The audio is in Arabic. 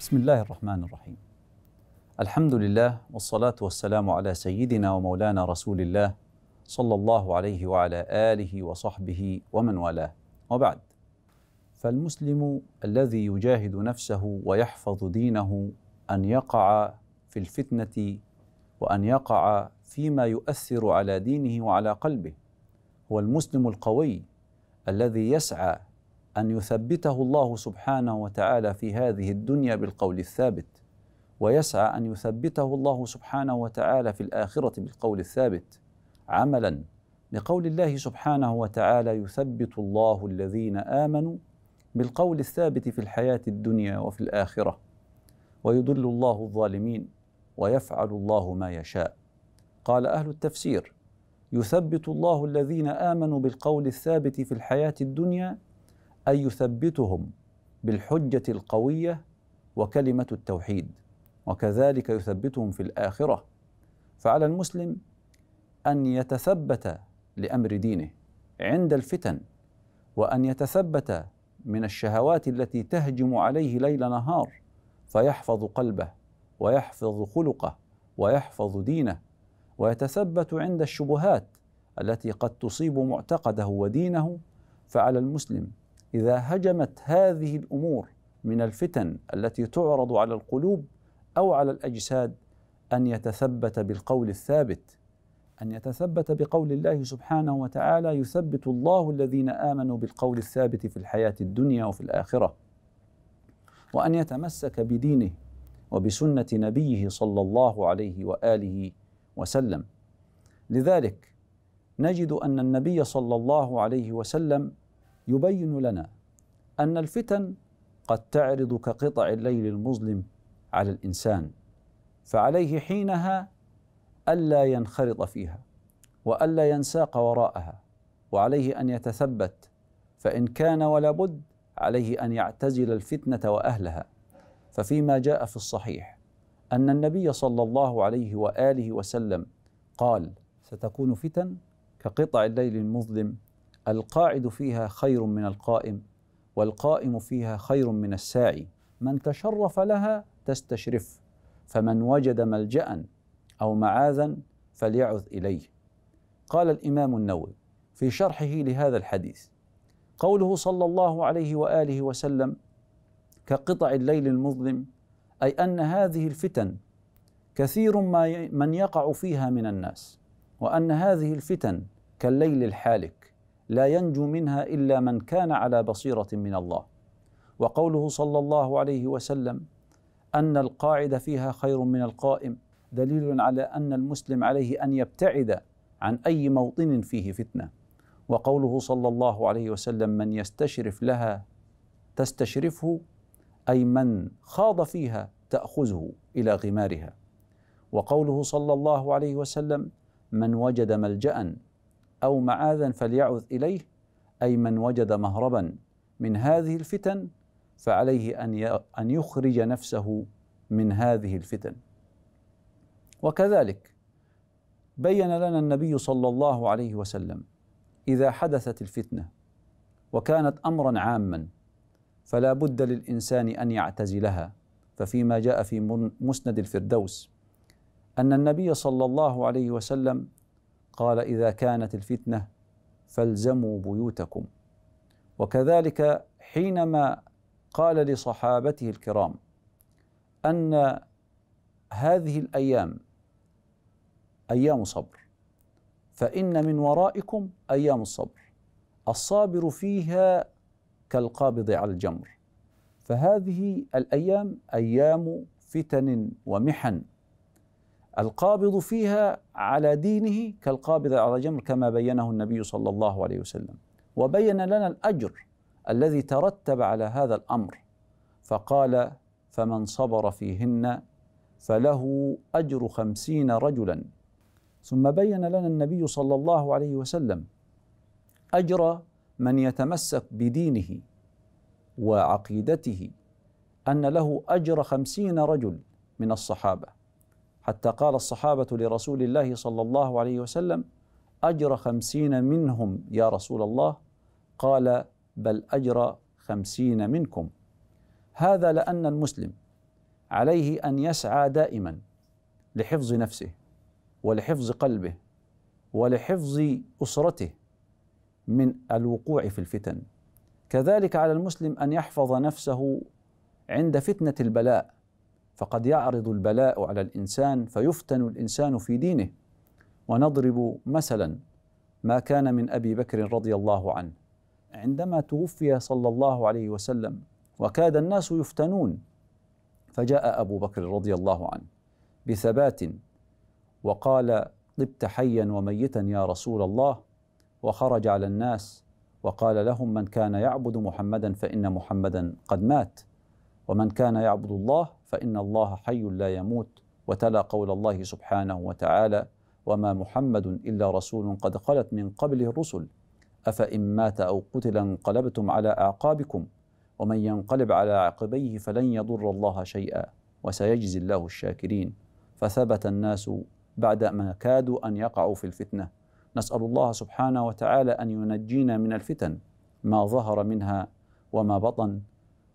بسم الله الرحمن الرحيم الحمد لله والصلاه والسلام على سيدنا ومولانا رسول الله صلى الله عليه وعلى اله وصحبه ومن والاه وبعد فالمسلم الذي يجاهد نفسه ويحفظ دينه ان يقع في الفتنه وان يقع فيما يؤثر على دينه وعلى قلبه هو المسلم القوي الذي يسعى ان يثبته الله سبحانه وتعالى في هذه الدنيا بالقول الثابت ويسعى ان يثبته الله سبحانه وتعالى في الاخره بالقول الثابت عملا لقول الله سبحانه وتعالى يثبت الله الذين امنوا بالقول الثابت في الحياه الدنيا وفي الاخره ويضل الله الظالمين ويفعل الله ما يشاء قال اهل التفسير يثبت الله الذين امنوا بالقول الثابت في الحياه الدنيا أن يثبتهم بالحجة القوية وكلمة التوحيد وكذلك يثبتهم في الآخرة فعلى المسلم أن يتثبت لأمر دينه عند الفتن وأن يتثبت من الشهوات التي تهجم عليه ليل نهار فيحفظ قلبه ويحفظ خلقه ويحفظ دينه ويتثبت عند الشبهات التي قد تصيب معتقده ودينه فعلى المسلم اذا هجمت هذه الامور من الفتن التي تعرض على القلوب او على الاجساد ان يتثبت بالقول الثابت ان يتثبت بقول الله سبحانه وتعالى يثبت الله الذين امنوا بالقول الثابت في الحياه الدنيا وفي الاخره وان يتمسك بدينه وبسنه نبيه صلى الله عليه واله وسلم لذلك نجد ان النبي صلى الله عليه وسلم يبين لنا أن الفتن قد تعرض كقطع الليل المظلم على الإنسان فعليه حينها ألا ينخرط فيها وألا ينساق وراءها وعليه أن يتثبت فإن كان ولا بد عليه أن يعتزل الفتنة وأهلها ففيما جاء في الصحيح أن النبي صلى الله عليه وآله وسلم قال ستكون فتن كقطع الليل المظلم القاعد فيها خير من القائم والقائم فيها خير من الساعي من تشرف لها تستشرف فمن وجد ملجا او معاذا فليعذ اليه قال الامام النووي في شرحه لهذا الحديث قوله صلى الله عليه واله وسلم كقطع الليل المظلم اي ان هذه الفتن كثير ما من يقع فيها من الناس وان هذه الفتن كالليل الحالك لا ينجو منها الا من كان على بصيره من الله وقوله صلى الله عليه وسلم ان القاعد فيها خير من القائم دليل على ان المسلم عليه ان يبتعد عن اي موطن فيه فتنه وقوله صلى الله عليه وسلم من يستشرف لها تستشرفه اي من خاض فيها تاخذه الى غمارها وقوله صلى الله عليه وسلم من وجد ملجا أو معاذا فليعذ إليه أي من وجد مهربا من هذه الفتن فعليه أن أن يخرج نفسه من هذه الفتن وكذلك بين لنا النبي صلى الله عليه وسلم إذا حدثت الفتنة وكانت أمرا عاما فلا بد للإنسان أن يعتزلها ففيما جاء في مسند الفردوس أن النبي صلى الله عليه وسلم قال اذا كانت الفتنه فالزموا بيوتكم وكذلك حينما قال لصحابته الكرام ان هذه الايام ايام صبر فان من ورائكم ايام الصبر الصابر فيها كالقابض على الجمر فهذه الايام ايام فتن ومحن القابض فيها على دينه كالقابض على جمر كما بينه النبي صلى الله عليه وسلم وبين لنا الاجر الذي ترتب على هذا الامر فقال فمن صبر فيهن فله اجر خمسين رجلا ثم بين لنا النبي صلى الله عليه وسلم اجر من يتمسك بدينه وعقيدته ان له اجر خمسين رجل من الصحابه حتى قال الصحابة لرسول الله صلى الله عليه وسلم أجر خمسين منهم يا رسول الله قال بل أجر خمسين منكم هذا لأن المسلم عليه أن يسعى دائما لحفظ نفسه ولحفظ قلبه ولحفظ أسرته من الوقوع في الفتن كذلك على المسلم أن يحفظ نفسه عند فتنة البلاء فقد يعرض البلاء على الانسان فيفتن الانسان في دينه ونضرب مثلا ما كان من ابي بكر رضي الله عنه عندما توفي صلى الله عليه وسلم وكاد الناس يفتنون فجاء ابو بكر رضي الله عنه بثبات وقال طبت حيا وميتا يا رسول الله وخرج على الناس وقال لهم من كان يعبد محمدا فان محمدا قد مات ومن كان يعبد الله فإن الله حي لا يموت وتلا قول الله سبحانه وتعالى وما محمد إلا رسول قد خلت من قبله الرسل أفإن مات أو قتل انقلبتم على أعقابكم ومن ينقلب على عقبيه فلن يضر الله شيئا وسيجزي الله الشاكرين فثبت الناس بعد ما كادوا أن يقعوا في الفتنة نسأل الله سبحانه وتعالى أن ينجينا من الفتن ما ظهر منها وما بطن